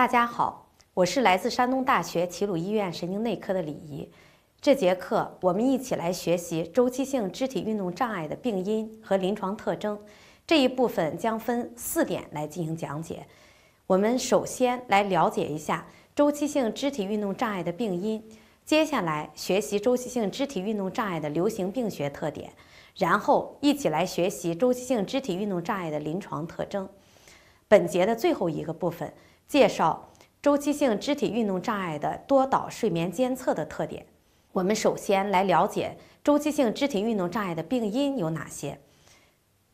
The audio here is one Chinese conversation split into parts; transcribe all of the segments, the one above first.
大家好，我是来自山东大学齐鲁医院神经内科的李怡。这节课我们一起来学习周期性肢体运动障碍的病因和临床特征。这一部分将分四点来进行讲解。我们首先来了解一下周期性肢体运动障碍的病因。接下来学习周期性肢体运动障碍的流行病学特点，然后一起来学习周期性肢体运动障碍的临床特征。本节的最后一个部分。介绍周期性肢体运动障碍的多导睡眠监测的特点。我们首先来了解周期性肢体运动障碍的病因有哪些。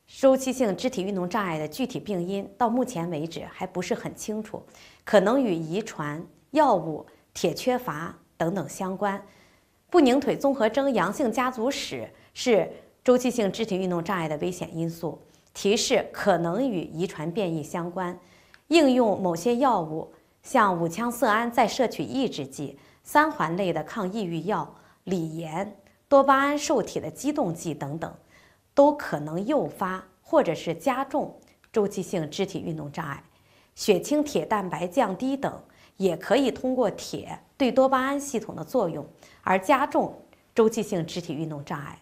周期性肢体运动障碍的具体病因到目前为止还不是很清楚，可能与遗传、药物、铁缺乏等等相关。不宁腿综合征阳性家族史是周期性肢体运动障碍的危险因素，提示可能与遗传变异相关。应用某些药物，像五羟色胺再摄取抑制剂、三环类的抗抑郁药、锂盐、多巴胺受体的激动剂等等，都可能诱发或者是加重周期性肢体运动障碍。血清铁蛋白降低等，也可以通过铁对多巴胺系统的作用而加重周期性肢体运动障碍。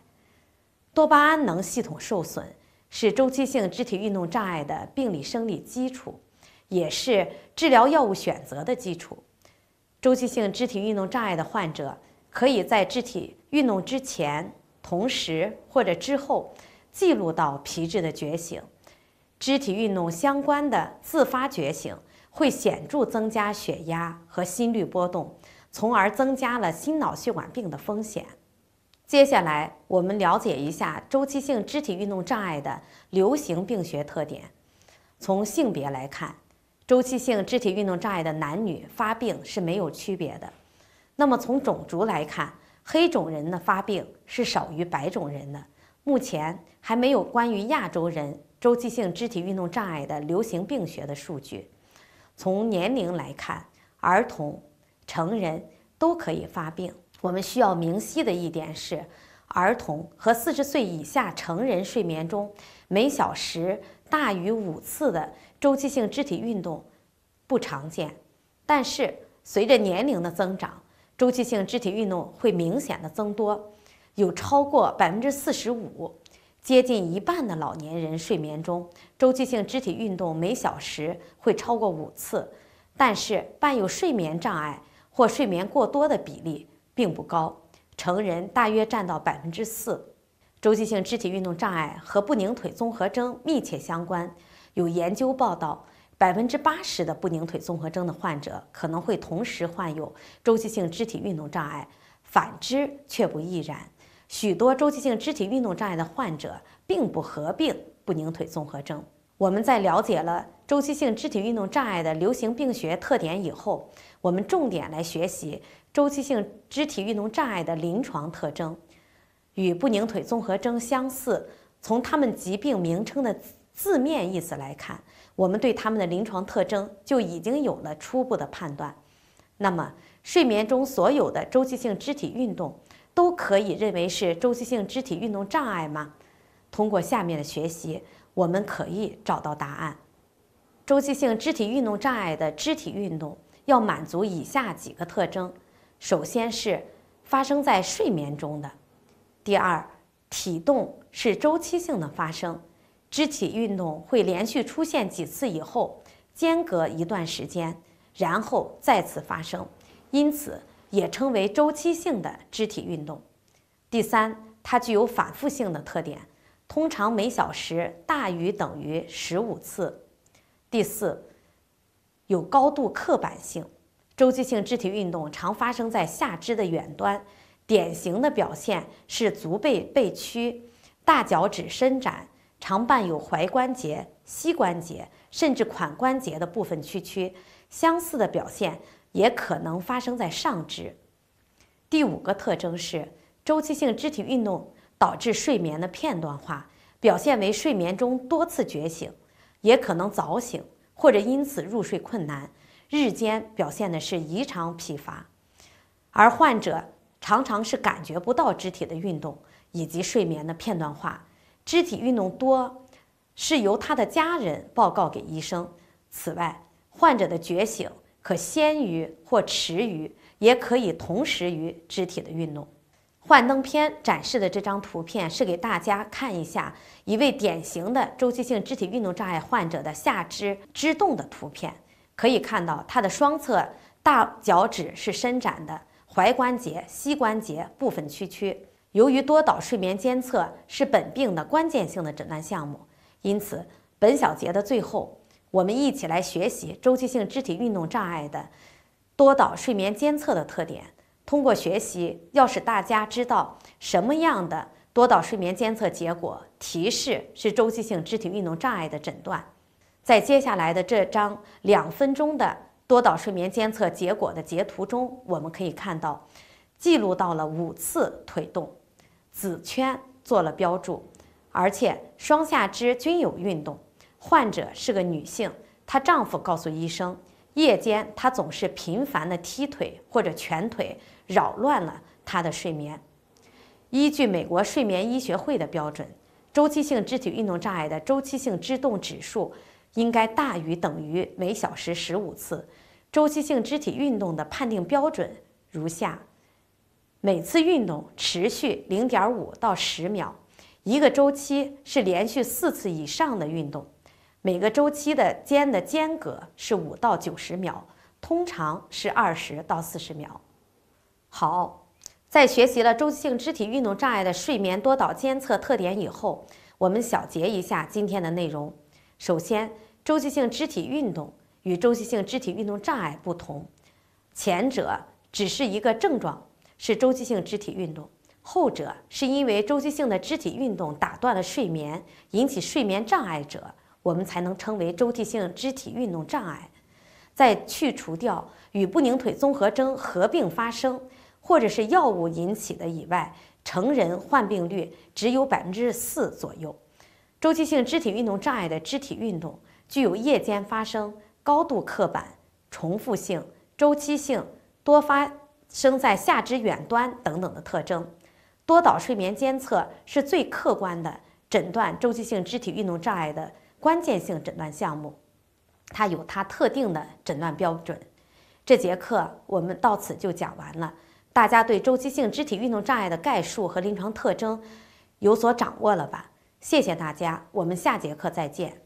多巴胺能系统受损是周期性肢体运动障碍的病理生理基础。也是治疗药物选择的基础。周期性肢体运动障碍的患者，可以在肢体运动之前、同时或者之后记录到皮质的觉醒。肢体运动相关的自发觉醒会显著增加血压和心率波动，从而增加了心脑血管病的风险。接下来，我们了解一下周期性肢体运动障碍的流行病学特点。从性别来看，周期性肢体运动障碍的男女发病是没有区别的，那么从种族来看，黑种人的发病是少于白种人的。目前还没有关于亚洲人周期性肢体运动障碍的流行病学的数据。从年龄来看，儿童、成人都可以发病。我们需要明晰的一点是。儿童和四十岁以下成人睡眠中，每小时大于五次的周期性肢体运动不常见。但是，随着年龄的增长，周期性肢体运动会明显的增多。有超过百分之四十五，接近一半的老年人睡眠中，周期性肢体运动每小时会超过五次。但是，伴有睡眠障碍或睡眠过多的比例并不高。成人大约占到百分之四，周期性肢体运动障碍和不宁腿综合征密切相关。有研究报道，百分之八十的不宁腿综合征的患者可能会同时患有周期性肢体运动障碍，反之却不易然。许多周期性肢体运动障碍的患者并不合并不宁腿综合征。我们在了解了周期性肢体运动障碍的流行病学特点以后，我们重点来学习周期性肢体运动障碍的临床特征。与不宁腿综合征相似，从他们疾病名称的字面意思来看，我们对他们的临床特征就已经有了初步的判断。那么，睡眠中所有的周期性肢体运动都可以认为是周期性肢体运动障碍吗？通过下面的学习。我们可以找到答案。周期性肢体运动障碍的肢体运动要满足以下几个特征：首先是发生在睡眠中的；第二，体动是周期性的发生，肢体运动会连续出现几次以后，间隔一段时间，然后再次发生，因此也称为周期性的肢体运动；第三，它具有反复性的特点。通常每小时大于等于十五次。第四，有高度刻板性，周期性肢体运动常发生在下肢的远端，典型的表现是足背背屈、大脚趾伸展，常伴有踝关节、膝关节甚至髋关节的部分屈曲。相似的表现也可能发生在上肢。第五个特征是周期性肢体运动。导致睡眠的片段化，表现为睡眠中多次觉醒，也可能早醒或者因此入睡困难。日间表现的是异常疲乏，而患者常常是感觉不到肢体的运动以及睡眠的片段化。肢体运动多是由他的家人报告给医生。此外，患者的觉醒可先于或迟于，也可以同时于肢体的运动。幻灯片展示的这张图片是给大家看一下一位典型的周期性肢体运动障碍患者的下肢肢动的图片。可以看到，他的双侧大脚趾是伸展的，踝关节、膝关节部分屈曲。由于多导睡眠监测是本病的关键性的诊断项目，因此本小节的最后，我们一起来学习周期性肢体运动障碍的多导睡眠监测的特点。通过学习，要使大家知道什么样的多导睡眠监测结果提示是周期性肢体运动障碍的诊断。在接下来的这张两分钟的多导睡眠监测结果的截图中，我们可以看到，记录到了五次腿动，紫圈做了标注，而且双下肢均有运动。患者是个女性，她丈夫告诉医生，夜间她总是频繁的踢腿或者蜷腿。扰乱了他的睡眠。依据美国睡眠医学会的标准，周期性肢体运动障碍的周期性肢动指数应该大于等于每小时十五次。周期性肢体运动的判定标准如下：每次运动持续零点五到十秒，一个周期是连续四次以上的运动，每个周期的间的间隔是五到九十秒，通常是二十到四十秒。好，在学习了周期性肢体运动障碍的睡眠多导监测特点以后，我们小结一下今天的内容。首先，周期性肢体运动与周期性肢体运动障碍不同，前者只是一个症状，是周期性肢体运动；后者是因为周期性的肢体运动打断了睡眠，引起睡眠障碍者，我们才能称为周期性肢体运动障碍。在去除掉与不宁腿综合征合并发生。或者是药物引起的以外，成人患病率只有百分之四左右。周期性肢体运动障碍的肢体运动具有夜间发生、高度刻板、重复性、周期性、多发生在下肢远端等等的特征。多导睡眠监测是最客观的诊断周期性肢体运动障碍的关键性诊断项目，它有它特定的诊断标准。这节课我们到此就讲完了。大家对周期性肢体运动障碍的概述和临床特征有所掌握了吧？谢谢大家，我们下节课再见。